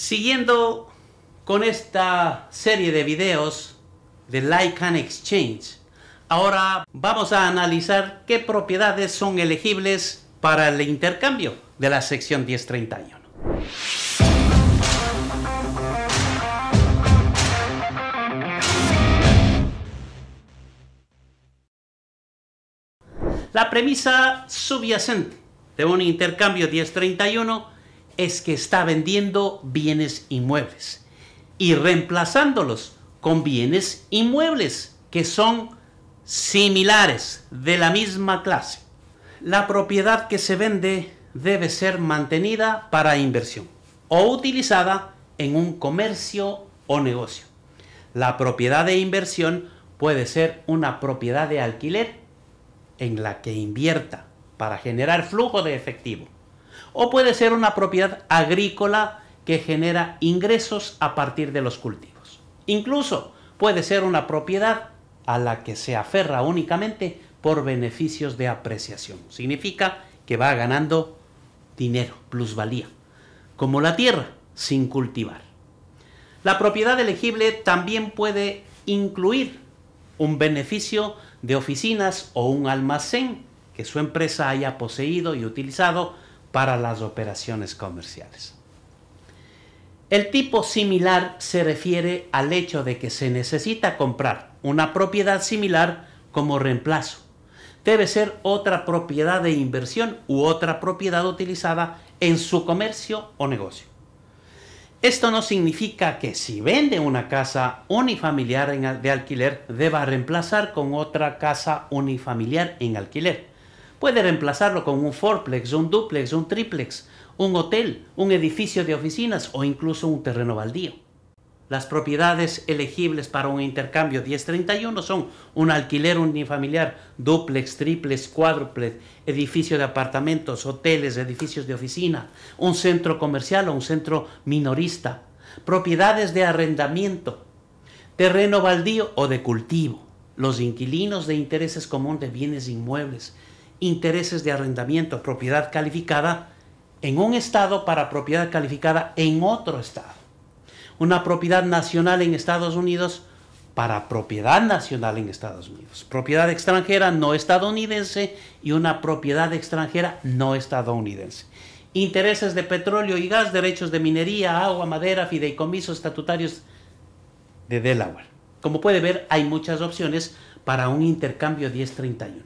Siguiendo con esta serie de videos de Like and Exchange, ahora vamos a analizar qué propiedades son elegibles para el intercambio de la sección 1031. La premisa subyacente de un intercambio 1031 es que está vendiendo bienes inmuebles y reemplazándolos con bienes inmuebles que son similares de la misma clase. La propiedad que se vende debe ser mantenida para inversión o utilizada en un comercio o negocio. La propiedad de inversión puede ser una propiedad de alquiler en la que invierta para generar flujo de efectivo o puede ser una propiedad agrícola que genera ingresos a partir de los cultivos. Incluso puede ser una propiedad a la que se aferra únicamente por beneficios de apreciación. Significa que va ganando dinero, plusvalía, como la tierra, sin cultivar. La propiedad elegible también puede incluir un beneficio de oficinas o un almacén que su empresa haya poseído y utilizado para las operaciones comerciales. El tipo similar se refiere al hecho de que se necesita comprar una propiedad similar como reemplazo. Debe ser otra propiedad de inversión u otra propiedad utilizada en su comercio o negocio. Esto no significa que si vende una casa unifamiliar de alquiler deba reemplazar con otra casa unifamiliar en alquiler Puede reemplazarlo con un fourplex, un duplex, un triplex, un hotel, un edificio de oficinas o incluso un terreno baldío. Las propiedades elegibles para un intercambio 1031 son un alquiler unifamiliar, duplex, triplex, cuádruplex, edificio de apartamentos, hoteles, edificios de oficina, un centro comercial o un centro minorista, propiedades de arrendamiento, terreno baldío o de cultivo, los inquilinos de intereses comunes de bienes inmuebles, intereses de arrendamiento, propiedad calificada, en un estado para propiedad calificada en otro estado. Una propiedad nacional en Estados Unidos para propiedad nacional en Estados Unidos. Propiedad extranjera no estadounidense y una propiedad extranjera no estadounidense. Intereses de petróleo y gas, derechos de minería, agua, madera, fideicomisos estatutarios de Delaware. Como puede ver, hay muchas opciones para un intercambio 1031.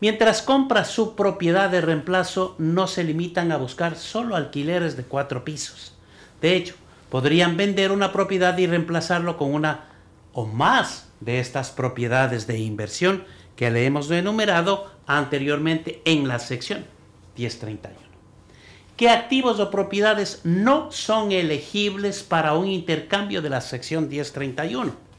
Mientras compra su propiedad de reemplazo, no se limitan a buscar solo alquileres de cuatro pisos. De hecho, podrían vender una propiedad y reemplazarlo con una o más de estas propiedades de inversión que le hemos enumerado anteriormente en la sección 1031. ¿Qué activos o propiedades no son elegibles para un intercambio de la sección 1031?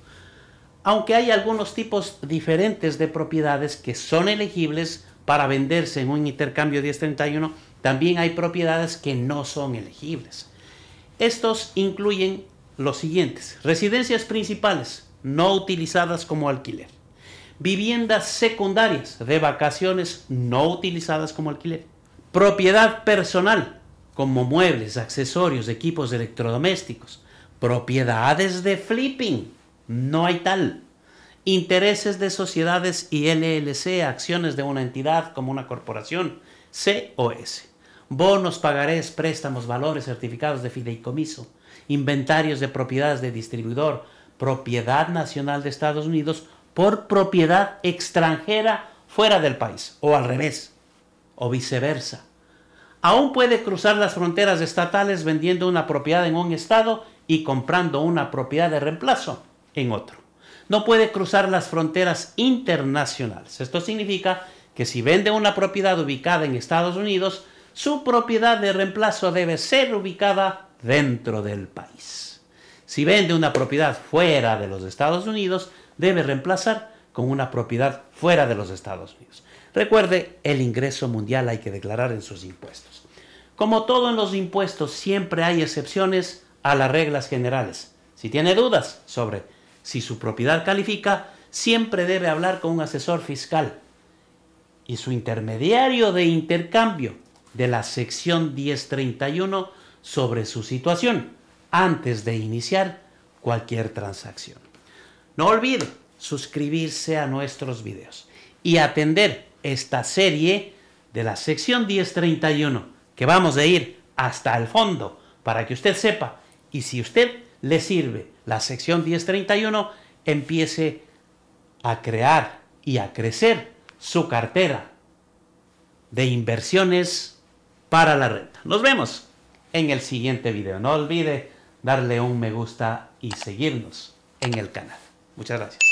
aunque hay algunos tipos diferentes de propiedades que son elegibles para venderse en un intercambio 1031, también hay propiedades que no son elegibles. Estos incluyen los siguientes. Residencias principales no utilizadas como alquiler. Viviendas secundarias de vacaciones no utilizadas como alquiler. Propiedad personal como muebles, accesorios, equipos electrodomésticos. Propiedades de flipping no hay tal. Intereses de sociedades y LLC, acciones de una entidad como una corporación, C o Bonos, pagarés, préstamos, valores, certificados de fideicomiso, inventarios de propiedades de distribuidor, propiedad nacional de Estados Unidos por propiedad extranjera fuera del país, o al revés, o viceversa. Aún puede cruzar las fronteras estatales vendiendo una propiedad en un estado y comprando una propiedad de reemplazo en otro. No puede cruzar las fronteras internacionales. Esto significa que si vende una propiedad ubicada en Estados Unidos, su propiedad de reemplazo debe ser ubicada dentro del país. Si vende una propiedad fuera de los Estados Unidos, debe reemplazar con una propiedad fuera de los Estados Unidos. Recuerde, el ingreso mundial hay que declarar en sus impuestos. Como todo en los impuestos, siempre hay excepciones a las reglas generales. Si tiene dudas sobre si su propiedad califica, siempre debe hablar con un asesor fiscal y su intermediario de intercambio de la sección 1031 sobre su situación antes de iniciar cualquier transacción. No olvide suscribirse a nuestros videos y atender esta serie de la sección 1031 que vamos a ir hasta el fondo para que usted sepa y si usted le sirve la sección 1031, empiece a crear y a crecer su cartera de inversiones para la renta. Nos vemos en el siguiente video. No olvide darle un me gusta y seguirnos en el canal. Muchas gracias.